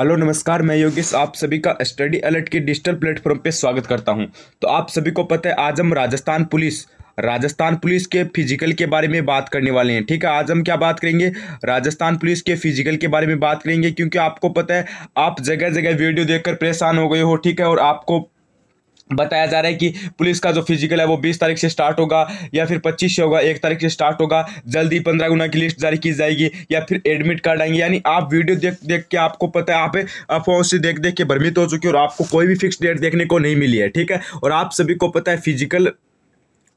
hello नमस्कार मैं योगेश आप सभी का स्टडी अलर्ट के डिजिटल प्लेटफॉर्म पे स्वागत करता हूं तो आप सभी को पता है आज हम राजस्थान पुलिस राजस्थान पुलिस के फिजिकल के बारे में बात करने वाले हैं ठीक है आज हम क्या बात करेंगे राजस्थान पुलिस के फिजिकल के बारे में बात करेंगे क्योंकि आपको पता है आप जगह जगह वीडियो देखकर परेशान हो गए हो ठीक है और आपको बताया जा रहा है कि पुलिस का जो फिजिकल है वो 20 तारीख से स्टार्ट होगा या फिर 25 से होगा एक तारीख से स्टार्ट होगा जल्दी पंद्रह गुना की लिस्ट जारी की जाएगी या फिर एडमिट कार्ड आएंगे यानी आप वीडियो देख देख के आपको पता है आप अफवाहों से देख देख के भ्रमित हो चुके और आपको कोई भी फिक्स डेट देखने को नहीं मिली है ठीक है और आप सभी को पता है फिजिकल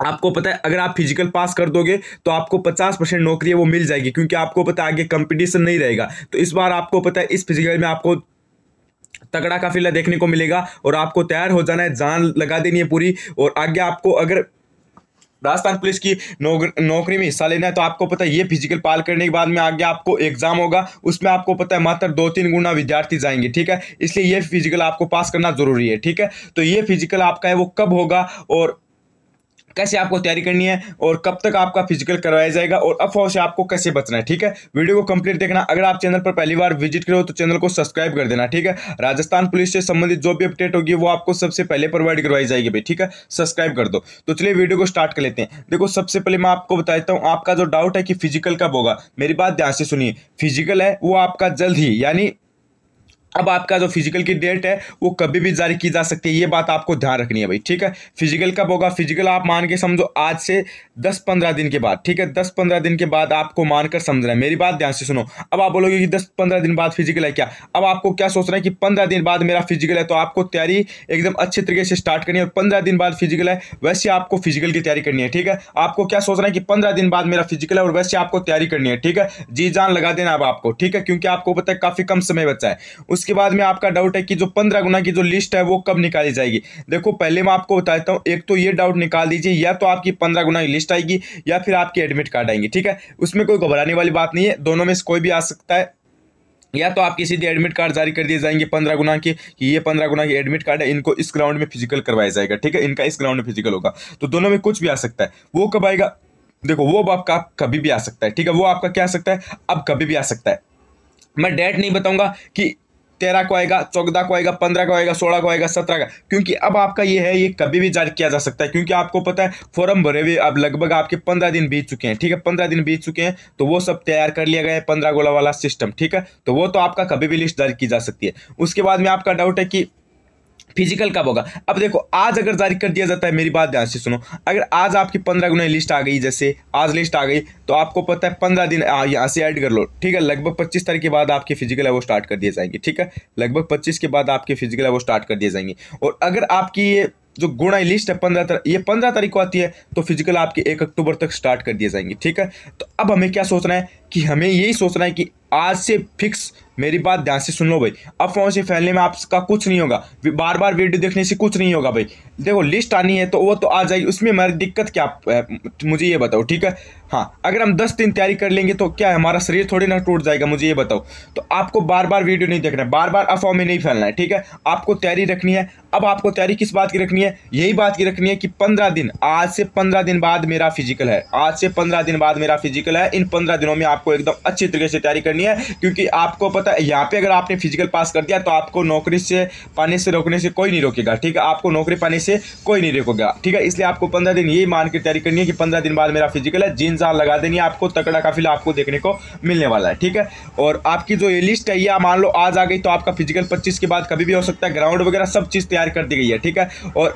आपको पता है अगर आप फिजिकल पास कर दोगे तो आपको 50 परसेंट नौकरी है वो मिल जाएगी क्योंकि आपको पता है आगे कंपटीशन नहीं रहेगा तो इस बार आपको पता है इस फिजिकल में आपको तगड़ा काफिला देखने को मिलेगा और आपको तैयार हो जाना है जान लगा देनी है पूरी और आगे आपको अगर राजस्थान पुलिस की नौकरी में हिस्सा लेना है तो आपको पता है ये फिजिकल पाल करने के बाद में आगे आपको एग्जाम होगा उसमें आपको पता है मात्र दो तीन गुना विद्यार्थी जाएंगे ठीक है इसलिए ये फिजिकल आपको पास करना जरूरी है ठीक है तो ये फिजिकल आपका है वो कब होगा और कैसे आपको तैयारी करनी है और कब तक आपका फिजिकल करवाया जाएगा और अफवाह से आपको कैसे बचना है ठीक है वीडियो को कंप्लीट देखना अगर आप चैनल पर पहली बार विजिट करो तो चैनल को सब्सक्राइब कर देना ठीक है राजस्थान पुलिस से संबंधित जो भी अपडेट होगी वो आपको सबसे पहले प्रोवाइड करवाई जाएगी भाई ठीक है सब्सक्राइब कर दो तो चलिए वीडियो को स्टार्ट कर लेते हैं देखो सबसे पहले मैं आपको बता देता हूँ आपका जो डाउट है कि फिजिकल कब होगा मेरी बात ध्यान से सुनिए फिजिकल है वो आपका जल्द ही यानी अब आपका जो फिजिकल की डेट है वो कभी भी जारी की जा सकती है ये बात आपको ध्यान रखनी है भाई ठीक है फिजिकल कब होगा फिजिकल आप मान के समझो आज से दस पंद्रह दिन के बाद ठीक है दस पंद्रह दिन के बाद आपको मानकर समझना है मेरी बात ध्यान से सुनो अब आप बोलोगे कि दस पंद्रह दिन बाद फिजिकल है क्या अब आपको क्या सोच रहे हैं कि पंद्रह दिन बाद मेरा फिजिकल है तो आपको तैयारी एकदम अच्छे तरीके से स्टार्ट करनी है और पंद्रह दिन बाद फिजिकल है वैसे आपको फिजिकल की तैयारी करनी है ठीक है आपको क्या सोच रहे हैं कि पंद्रह दिन बाद मेरा फिजिकल है और वैसे आपको तैयारी करनी है ठीक है जी जान लगा देना अब आपको ठीक है क्योंकि आपको पता है काफ़ी कम समय बचा है उस उसके बाद में आपका डाउट है कि जो पंद्रह गुना की जो लिस्ट है वो कब निकाली जाएगी देखो पहले मैं आपको बता देता हूँ एक तो ये डाउट निकाल दीजिए या तो आपकी पंद्रह गुना की लिस्ट आएगी या फिर आपके एडमिट कार्ड आएंगे ठीक है उसमें कोई घबराने वाली बात नहीं है दोनों में से कोई भी आ सकता है या तो आपकी सीधे एडमिट कार्ड जारी कर दिए जाएंगे पंद्रह गुना के कि ये पंद्रह गुना के एडमिट कार्ड है इनको इस ग्राउंड में फिजिकल करवाया जाएगा ठीक है इनका इस ग्राउंड में फिजिकल होगा तो दोनों में कुछ भी आ सकता है वो कब आएगा देखो वो आपका कभी भी आ सकता है ठीक है वो आपका क्या आ सकता है अब कभी भी आ सकता है मैं डेट नहीं बताऊंगा कि तेरह को आएगा चौदह को आएगा पंद्रह को आएगा सोलह को आएगा सत्रह का क्योंकि अब आपका ये है ये कभी भी जारी किया जा सकता है क्योंकि आपको पता है फॉर्म भरे हुए अब लगभग आपके पंद्रह दिन बीत चुके हैं ठीक है पंद्रह दिन बीत चुके हैं तो वो सब तैयार कर लिया गया है पंद्रह गोला वाला सिस्टम ठीक है तो वो तो आपका कभी भी लिस्ट जारी की जा सकती है उसके बाद में आपका डाउट है कि फिजिकल कब होगा अब देखो आज अगर जारी कर दिया जाता है मेरी बात ध्यान से सुनो अगर आज आपकी पंद्रह गुना लिस्ट आ गई जैसे आज लिस्ट आ गई तो आपको पता है पंद्रह दिन यहाँ से ऐड कर लो ठीक है लगभग पच्चीस तारीख के बाद आपके फिजिकल है वो स्टार्ट कर दिए जाएंगे ठीक है लगभग पच्चीस के बाद आपके फिजिकल है वो स्टार्ट कर दिए जाएंगे और अगर आपकी ये जो गुणाई लिस्ट है पंद्रह ये पंद्रह तारीख को आती है तो फिजिकल आपके एक अक्टूबर तक स्टार्ट कर दिए जाएंगे ठीक है तो अब हमें क्या सोचना है कि हमें यही सोचना है कि आज से फिक्स मेरी बात ध्यान से सुन लो भाई अफवाहों से फैलने में आपका कुछ नहीं होगा बार बार वीडियो देखने से कुछ नहीं होगा भाई देखो लिस्ट आनी है तो वो तो आ जाएगी उसमें हमारी दिक्कत क्या है मुझे ये बताओ ठीक है हाँ अगर हम दस दिन तैयारी कर लेंगे तो क्या है हमारा शरीर थोड़ी ना टूट जाएगा मुझे ये बताओ तो आपको बार बार वीडियो नहीं देखना है बार बार अफवाह में नहीं फैलना है ठीक है आपको तैयारी रखनी है अब आपको तैयारी किस बात की रखनी है यही बात की रखनी है कि पंद्रह दिन आज से पंद्रह दिन बाद मेरा फिजिकल है आज से पंद्रह दिन बाद मेरा फिजिकल है इन पंद्रह दिनों में आपको एकदम अच्छी तरीके से तैयारी करनी करनी है क्योंकि आपको पता है यहाँ पे अगर आपने फिजिकल पास कर दिया तो आपको नौकरी से पाने से रोकने से कोई नहीं रोकेगा ठीक है आपको नौकरी पाने से कोई नहीं रोकेगा ठीक है इसलिए आपको पंद्रह दिन यही मान के तैयारी करनी है कि पंद्रह दिन बाद मेरा फिजिकल है जीन जान लगा देनी है आपको तकड़ा काफिला आपको देखने को मिलने वाला है ठीक है और आपकी जो ये लिस्ट है यह मान लो आज आ गई तो आपका फिजिकल पच्चीस के बाद कभी भी हो सकता है ग्राउंड वगैरह सब चीज़ तैयार कर दी गई है ठीक है और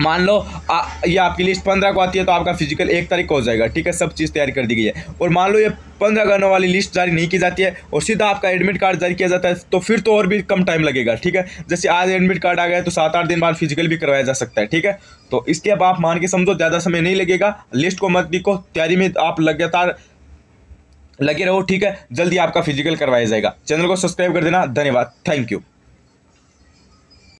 मान लो आ, ये आपकी लिस्ट पंद्रह को आती है तो आपका फिजिकल एक तारीख को हो जाएगा ठीक है सब चीज़ तैयारी कर दी गई है और मान लो ये पंद्रह गनों वाली लिस्ट जारी नहीं की जाती है और सीधा आपका एडमिट कार्ड जारी किया जाता है तो फिर तो और भी कम टाइम लगेगा ठीक है जैसे आज एडमिट कार्ड आ गया तो सात आठ दिन बाद फिजिकल भी करवाया जा सकता है ठीक है तो इसके अब आप मान के समझो ज़्यादा समय नहीं लगेगा लिस्ट को मत देखो तैयारी में आप लगातार लगे रहो ठीक है जल्दी आपका फिजिकल करवाया जाएगा चैनल को सब्सक्राइब कर देना धन्यवाद थैंक यू